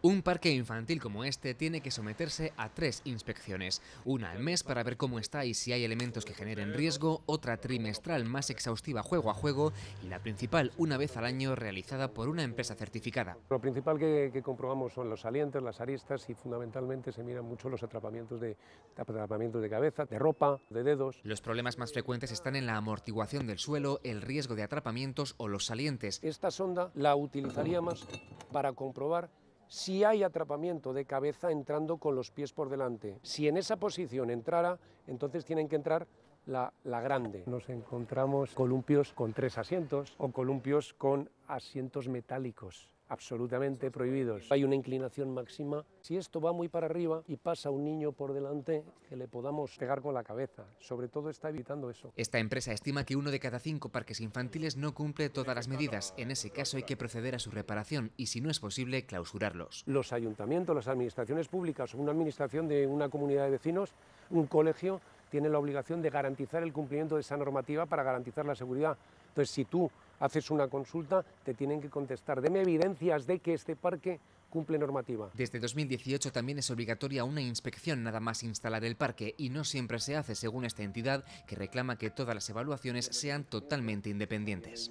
Un parque infantil como este tiene que someterse a tres inspecciones, una al mes para ver cómo está y si hay elementos que generen riesgo, otra trimestral más exhaustiva juego a juego y la principal una vez al año realizada por una empresa certificada. Lo principal que, comprobamos son los salientes, las aristas y fundamentalmente se miran mucho los atrapamientos de, atrapamientos de cabeza, de ropa, de dedos. Los problemas más frecuentes están en la amortiguación del suelo, el riesgo de atrapamientos o los salientes. Esta sonda la utilizaría más para comprobar si hay atrapamiento de cabeza entrando con los pies por delante. Si en esa posición entrara, entonces tienen que entrar la, la, grande. Nos encontramos columpios con tres asientos o columpios con asientos metálicos absolutamente prohibidos. Hay una inclinación máxima. Si esto va muy para arriba y pasa un niño por delante, que le podamos pegar con la cabeza. Sobre todo está evitando eso. Esta empresa estima que uno de cada cinco parques infantiles no cumple todas las medidas. En ese caso hay que proceder a su reparación y, si no es posible, clausurarlos. Los ayuntamientos, las administraciones públicas, una administración de una comunidad de vecinos, un colegio, tiene la obligación de garantizar el cumplimiento de esa normativa para garantizar la seguridad. Entonces, si tú haces una consulta, te tienen que contestar, deme evidencias de que este parque cumple normativa. Desde 2018 también es obligatoria una inspección nada más instalar el parque y no siempre se hace según esta entidad que reclama que todas las evaluaciones sean totalmente independientes.